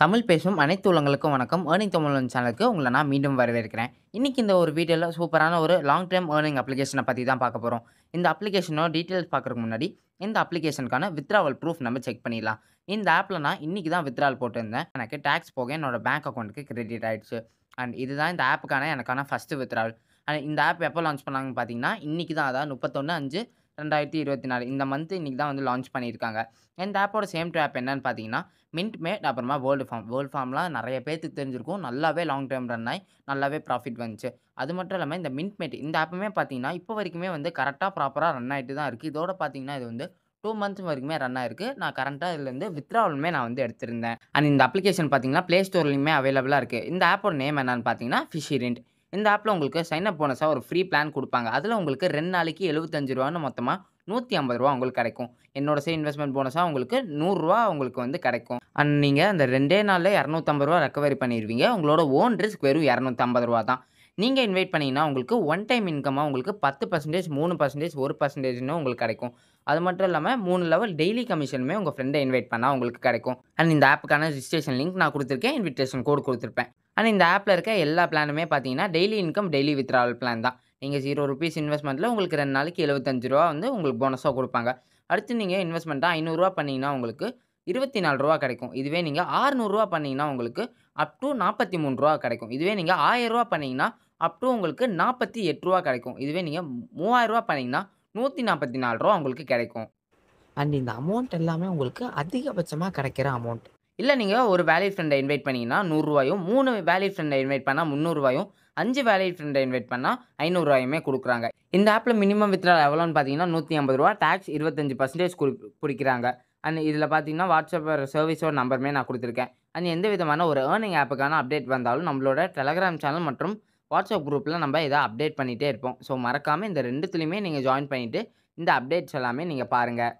தமிழ் பேசும் அனைத்து உள்ளங்களுக்கும் வணக்கம் ஏர்னிங் தமிழ் சேனலுக்கு உங்களை நான் மீண்டும் வரவேற்கிறேன் இன்றைக்கி இந்த ஒரு வீடியோவில் சூப்பரான ஒரு லாங் டேர்ம் ஏர்னிங் அப்ளிகேஷனை பற்றி தான் பார்க்க போகிறோம் இந்த அப்ளிகேஷனோட டீட்டெயில்ஸ் பார்க்குறதுக்கு முன்னாடி இந்த அப்ளிகேஷனுக்கான வித்ராவல் ப்ரூஃப் நம்ம செக் பண்ணிடலாம் இந்த ஆப்பில் நான் இன்றைக்கி தான் வித்ராவல் போட்டிருந்தேன் எனக்கு டேக்ஸ் போக என்னோடய பேங்க் அக்கௌண்ட்டுக்கு கிரெடிட் ஆகிடுச்சு அண்ட் இதுதான் இந்த ஆப்புக்கான எனக்கான ஃபஸ்ட்டு வித்ராவல் அண்ட் இந்த ஆப் எப்போ லான்ச் பண்ணாங்கன்னு பார்த்தீங்கன்னா இன்றைக்கி தான் அதாவது முப்பத்தொன்று அஞ்சு ரெண்டாயிரத்தி இருபத்தி நாலு இந்த மந்த் இன்றைக்கி தான் வந்து லான்ச் பண்ணியிருக்காங்க இந்த ஆப்போட சேம் டு ஆப் என்னன்னு பார்த்தீங்கன்னா மின்ட் மேட் அப்புறமா வேர்ல்டு ஃபார்ம் வேர்ல்டு ஃபார்ம்லாம் நிறைய பேர்த்துக்கு தெரிஞ்சிருக்கும் நல்லாவே லாங் டேர்ம் ரன் ஆகி நல்லாவே ப்ராஃபிட் வந்துச்சு அது மட்டும் இல்லாமல் இந்த மின்ட் மேட் இந்த ஆப்புமே பார்த்தீங்கன்னா இப்போ வரைக்குமே வந்து கரெக்டாக ப்ராப்பராக ரன் ஆகிட்டு தான் இருக்குது இதோட பார்த்தீங்கன்னா இது வந்து டூ மந்த்ஸ் வரைக்குமே ரன் ஆயிருக்கு நான் கரண்ட்டாக இதுலேருந்து வித்ராவலுமே நான் வந்து எடுத்திருந்தேன் அண்ட் இந்த அப்ளிகேஷன் பார்த்தீங்கன்னா ப்ளே ஸ்டோர்லையுமே அவைலபிளாக இருக்குது இந்த ஆப்போட நேம் என்னன்னு பார்த்தீங்கன்னா ஃபிஷிரிண்ட் இந்த ஆப்பில் உங்களுக்கு சைன் அப் போனஸாக ஒரு ஃப்ரீ பிளான் கொடுப்பாங்க அதில் உங்களுக்கு ரெண்டு நாளைக்கு எழுபத்தஞ்சு ரூபான்னு மொத்தமாக நூற்றி ஐம்பது ரூபா உங்களுக்கு கிடைக்கும் என்னோட சே இன்வெஸ்ட்மெண்ட் போனஸாக உங்களுக்கு நூறுரூவா உங்களுக்கு வந்து கிடைக்கும் அண்ட் நீங்கள் அந்த ரெண்டே நாளில் இரநூத்தம்பது ரூபா ரெக்கவரி பண்ணிடுவீங்க உங்களோட ஓன் ரிஸ்க் வெறும் இரநூத்தம்பது ரூபா தான் நீங்கள் இன்வைட் பண்ணிங்கன்னா உங்களுக்கு ஒன் டைம் இன்கமாக உங்களுக்கு பத்து பர்சன்டேஜ் மூணு பர்சன்டேஜ் ஒரு பர்சன்டேஜ்னு உங்களுக்கு கிடைக்கும் அது மட்டும் இல்லாமல் மூணு லெவல் டெய்லி கமிஷனுமே உங்கள் ஃப்ரெண்டை இன்வைட் பண்ணால் உங்களுக்கு கிடைக்கும் அண்ட் இந்த ஆப்புக்கான ரிஜிஸ்ட்ரேஷன் லிங்க் நான் கொடுத்துருக்கேன் இன்விடேஷன் கோடு கொடுத்துருப்பேன் அண்ட் இந்த ஆப்பில் இருக்க எல்லா பிளானுமே பார்த்தீங்கன்னா daily income daily withdrawal plan தான் நீங்கள் ஜீரோ ருபீஸ் இன்வெஸ்ட்மெண்ட்டில் உங்களுக்கு ரெண்டு நாளைக்கு எழுபத்தஞ்சு ரூபா வந்து உங்களுக்கு போனஸாக கொடுப்பாங்க அடுத்து நீங்கள் இன்வெஸ்ட்மெண்ட்டாக ஐநூறுரூவா பண்ணிங்கன்னா உங்களுக்கு இருபத்தி நாலு ரூபா கிடைக்கும் இதுவே நீங்கள் ஆறுநூறுவா பண்ணிங்கன்னா உங்களுக்கு அப் டு நாற்பத்தி மூணு ரூபா கிடைக்கும் இதுவே நீங்கள் ரூபா பண்ணிங்கன்னா அப் உங்களுக்கு நாற்பத்தி எட்டு ரூபா கிடைக்கும் இதுவே நீங்கள் மூவாயிரரூவா பண்ணிங்கன்னா நூற்றி நாற்பத்தி நாலு ரூபா உங்களுக்கு கிடைக்கும் அண்ட் இந்த அமௌண்ட் எல்லாமே உங்களுக்கு அதிகபட்சமாக கிடைக்கிற அமௌண்ட் இல்லை நீங்கள் ஒரு வேலிட் ஃப்ரெண்டை இன்வைட் பண்ணிங்கன்னா நூறுரூவாயும் மூணு வேலிட் ஃப்ரெண்டை இன்வைட் பண்ணால் முந்நூறுரூவாயும் அஞ்சு வேலிட் ஃப்ரெண்டை இன்வைட் பண்ணால் ஐநூறுரூவாயுமே கொடுக்குறாங்க இந்த ஆப்பில் மினிமம் வித்ரா எவ்வளோன்னு பார்த்தீங்கன்னா நூற்றி ஐம்பது ரூபா டேக்ஸ் இருபத்தஞ்சு பர்சன்டேஜ் குறி பிடிக்கிறாங்க அண்ட் இதில் பார்த்தீங்கன்னா வாட்ஸ்அப் சர்வீஸோட நம்பருமே நான் கொடுத்துருக்கேன் அண்ட் எந்த விதமான ஒரு ஏர்னிங் ஆப்புக்கான அப்டேட் வந்தாலும் நம்மளோட டெலகிராம் சேனல் மற்றும் வாட்ஸ்அப் குரூப்பில் நம்ம இதை அப்டேட் பண்ணிகிட்டே இருப்போம் ஸோ மறக்காமல் இந்த ரெண்டுத்துலேயுமே நீங்கள் ஜாயின் பண்ணிவிட்டு இந்த அப்டேட்ஸ் எல்லாமே நீங்கள் பாருங்கள்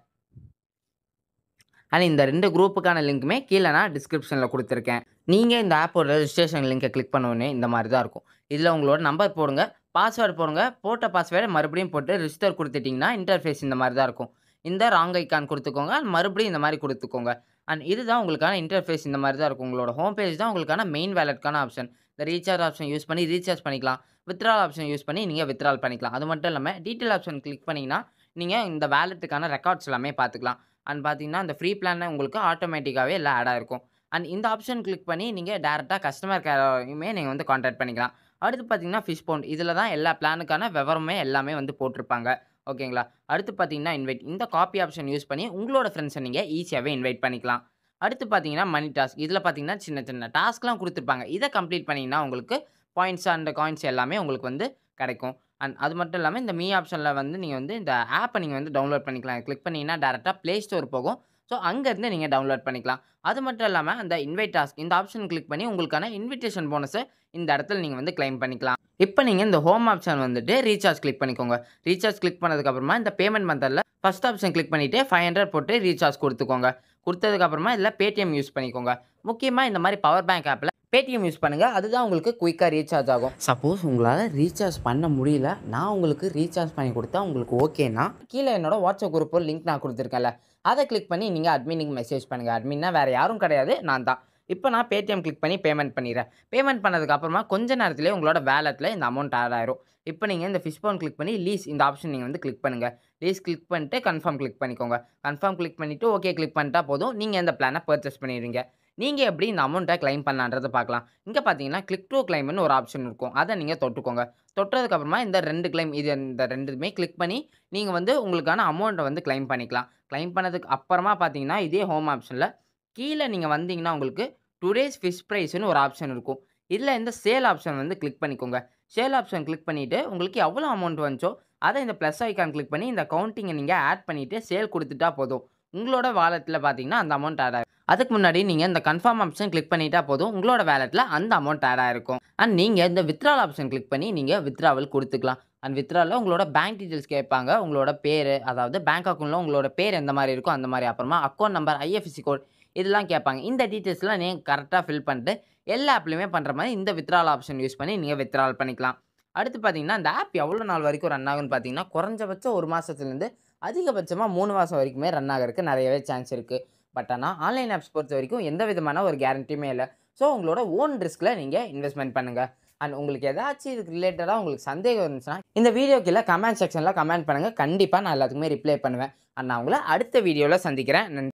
அண்ட் இந்த ரெண்டு குரூப்புக்கான லிங்க்குமே கீழே நான் டிஸ்கிரிப்ஷனில் கொடுத்துருக்கேன் நீங்கள் இந்த ஆப்போட ரெஜிஸ்ட்ரேஷன் லிங்கை கிளிக் பண்ணோடனே இந்த மாதிரி தான் இருக்கும் இதில் உங்களோட நம்பர் போடுங்க பாஸ்வேர்டு போடுங்க போட்ட பாஸ்வேர்டை மறுபடியும் போட்டு ரிஜிஸ்டர் கொடுத்துட்டிங்கன்னா இன்டர்ஃபேஸ் இந்த மாதிரி தான் இருக்கும் இந்த ராங் ஐக்கான் கொடுத்துக்கோங்க அண்ட் மறுபடியும் இந்த மாதிரி கொடுத்துக்கோங்க அண்ட் இதுதான் உங்களுக்கான இன்டர்ஃபேஸ் இந்த மாதிரி தான் இருக்கும் உங்களோட ஹோம் பேஜ் தான் உங்களுக்கான மெயின் வேலட்கான ஆப்ஷன் ரீசார்ஜ் ஆப்ஷன் யூஸ் பண்ணி ரீசார்ஜ் பண்ணிக்கலாம் வித்ரால் ஆப்ஷன் யூஸ் பண்ணி நீங்கள் வித்ரால் பண்ணிக்கலாம் அது மட்டும் இல்லாமல் டீட்டெயில் ஆப்ஷன் கிளிக் பண்ணிங்கன்னா நீங்கள் இந்த வேலெட்டுக்கான ரெக்கார்ட்ஸ் எல்லாமே பார்த்துக்கலாம் அண்ட் பார்த்தீங்கன்னா அந்த ஃப்ரீ பிளான் உங்களுக்கு ஆட்டோமேட்டிக்காகவே எல்லாம் ஆடாக இருக்கும் அண்ட் இந்த ஆப்ஷன் கிளிக் பண்ணி நீங்கள் டேரெக்டாக கஸ்டமர் கேரையுமே நீங்கள் வந்து காண்டாக்ட் பண்ணிக்கலாம் அடுத்து பார்த்தீங்கன்னா ஃபிஷ் பவுண்ட் இதில் தான் எல்லா பிளானுக்கான விவரமே எல்லாமே வந்து போட்டிருப்பாங்க ஓகேங்களா அடுத்து பார்த்தீங்கன்னா இன்வைட் இந்த காப்பி ஆப்ஷன் யூஸ் பண்ணி உங்களோட ஃப்ரெண்ட்ஸை நீங்கள் ஈஸியாகவே இன்வைட் பண்ணிக்கலாம் அடுத்து பார்த்தீங்கன்னா மணி டாஸ்க் இதில் பார்த்தீங்கன்னா சின்ன சின்ன டாஸ்க்லாம் கொடுத்துருப்பாங்க இதை கம்ப்ளீட் பண்ணிங்கன்னா உங்களுக்கு பாயிண்ட்ஸ் அந்த காயின்ஸ் எல்லாமே உங்களுக்கு வந்து கிடைக்கும் அண்ட் அது மட்டும் இல்லாமல் இந்த மீ ஆப்ஷனில் வந்து நீங்கள் வந்து இந்த ஆப்பை நீங்கள் வந்து டவுன்லோட் பண்ணிக்கலாம் கிளிக் பண்ணிங்கன்னா டேரெக்டாக ப்ளே ஸ்டோர் போகும் ஸோ அங்கேருந்து நீங்கள் டவுன்லோட் பண்ணிக்கலாம் அது மட்டும் இல்லாமல் அந்த இன்வைட் டாஸ்க் இந்த ஆப்ஷன் கிளிக் பண்ணி உங்களுக்கான இன்விடேஷன் போனஸை இந்த இடத்துல நீங்கள் வந்து கிளைம் பண்ணிக்கலாம் இப்போ நீங்கள் இந்த ஹோம் ஆப்ஷன் வந்துட்டு ரீசார்ஜ் கிளிக் பண்ணிக்கோங்க ரீசார்ஜ் கிளிக் பண்ணதுக்கப்புறமா இந்த பேமெண்ட் மந்தரில் ஃபஸ்ட் ஆப்ஷன் கிளிக் பண்ணிவிட்டு ஃபைவ் ஹண்ட்ரட் போட்டு ரீசார்ஜ் கொடுத்துக்கோங்க கொடுத்ததுக்கப்புறமா இதில் பேடிஎம் யூஸ் பண்ணிக்கோங்க முக்கியமாக இந்த மாதிரி பவர் பேங்க் ஆப்பில் பேடிஎம் யூஸ் பண்ணுங்கள் அதுதான் உங்களுக்கு குயிக்காக ரீசார்ஜ் ஆகும் சப்போஸ் உங்களால் ரீசார்ஜ் பண்ண முடியல நான் உங்களுக்கு ரீசார்ஜ் பண்ணி கொடுத்தா உங்களுக்கு ஓகேனா கீழே என்னோட வாட்ஸ்அப் குரூப் லிங்க் நான் கொடுத்துருக்கேன்ல அதை கிளிக் பண்ணி நீங்கள் அட்மினுக்கு மெசேஜ் பண்ணுங்கள் அட்மின்னா வேறு யாரும் கிடையாது நான் தான் இப்போ நான் பேடிஎம் கிளிக் பண்ணி பேமெண்ட் பண்ணிடுறேன் பேமெண்ட் பண்ணதுக்கப்புறமா கொஞ்ச நேரத்தில் உங்களோட வேலெட்டில் இந்த அமௌண்ட் ஆட் ஆயிரும் இப்போ நீங்கள் இந்த ஃபிஷ் போன் கிளிக் பண்ணி லீஸ் இந்த ஆப்ஷன் நீங்கள் வந்து கிளிக் பண்ணுங்கள் லீஸ் கிளிக் பண்ணிட்டு கன்ஃபார்ம் கிளிக் பண்ணிக்கோங்க கன்ஃபார்ம் கிளிக் பண்ணிவிட்டு ஓகே கிளிக் பண்ணிட்டா போதும் நீங்கள் இந்த பிளானை பர்ச்சேஸ் பண்ணிடுவீங்க நீங்கள் எப்படி இந்த அமௌண்ட்டை கிளைம் பண்ணலான்றதை பார்க்கலாம் இங்கே பார்த்தீங்கன்னா கிளிக் டு கிளைம்னு ஒரு ஆப்ஷன் இருக்கும் அதை நீங்கள் தொட்டுக்கோங்க தொட்டதுக்கப்புறமா இந்த ரெண்டு கிளைம் இது இந்த ரெண்டுமே கிளிக் பண்ணி நீங்கள் வந்து உங்களுக்கான அமௌண்ட்டை வந்து கிளைம் பண்ணிக்கலாம் கிளைம் பண்ணதுக்கு அப்புறமா பார்த்தீங்கன்னா இதே ஹோம் ஆப்ஷனில் கீழே நீங்கள் வந்தீங்கன்னா உங்களுக்கு டுடேஸ் ஃபிஷ் ப்ரைஸ்னு ஒரு ஆப்ஷன் இருக்கும் இதில் இந்த சேல் ஆப்ஷன் வந்து கிளிக் பண்ணிக்கோங்க சேல் ஆப்ஷன் கிளிக் பண்ணிவிட்டு உங்களுக்கு எவ்வளோ அமௌண்ட் வந்துச்சோ அதை இந்த ப்ளஸ் ஐக்கான் கிளிக் பண்ணி இந்த கவுண்டிங்கை நீங்கள் ஆட் பண்ணிவிட்டு சேல் கொடுத்துட்டா போதும் உங்களோட வாலெட்டில் பார்த்தீங்கன்னா அந்த அமௌண்ட் ஆட் ஆகும் அதுக்கு முன்னாடி நீங்கள் இந்த கன்ஃபார்ம் ஆப்ஷன் கிளிக் பண்ணிட்டா போதும் உங்களோட வேலெட்டில் அந்த அமௌண்ட் ஆட் ஆகிருக்கும் அண்ட் நீங்கள் இந்த வித்ரால் ஆப்ஷன் கிளிக் பண்ணி நீங்கள் வித்ராவல் கொடுத்துக்கலாம் அண்ட் வித்ராவில் உங்களோட பேங்க் டீட்டெயில்ஸ் கேட்பாங்க உங்களோட பேர் அதாவது பேங்க் அக்கௌண்ட்டில் உங்களோட பேர் எந்த மாதிரி இருக்கும் அந்த மாதிரி அப்புறமா அக்கௌண்ட் நம்பர் ஐஎஃப்சி கோட் இதெல்லாம் கேட்பாங்க இந்த டீட்டெயில்ஸ்லாம் நீங்கள் கரெக்டாக ஃபில் பண்ணிட்டு எல்லா ஆப்லையுமே பண்ணுற மாதிரி இந்த வித்ரால் ஆப்ஷன் யூஸ் பண்ணி நீங்கள் வித்ரால் பண்ணிக்கலாம் அடுத்து பார்த்தீங்கன்னா அந்த ஆப் எவ்வளோ நாள் வரைக்கும் ரன் ஆகுன்னு பார்த்தீங்கன்னா குறைஞ்சபட்சம் ஒரு மாதத்துலேருந்து அதிகபட்சமாக மூணு மாதம் வரைக்குமே ரன் ஆகிறதுக்கு நிறையவே சான்ஸ் இருக்குது பட் ஆனால் ஆன்லைன் ஆப்ஸ் பொறுத்த வரைக்கும் எந்த விதமான ஒரு கேரண்டியுமே இல்லை ஸோ உங்களோட ஓன் ரிஸ்கில் நீங்கள் இன்வெஸ்ட்மெண்ட் பண்ணுங்கள் அண்ட் உங்களுக்கு ஏதாச்சும் இதுக்கு ரிலேட்டடாக உங்களுக்கு சந்தேகம் இருந்துச்சுன்னா இந்த வீடியோ கீழே கமெண்ட் செக்ஷனில் கமெண்ட் பண்ணுங்கள் கண்டிப்பாக நான் எல்லாத்துக்குமே ரிப்ளை பண்ணுவேன் அண்ட் நான் உங்களை அடுத்த வீடியோவில் சந்திக்கிறேன் நன்றி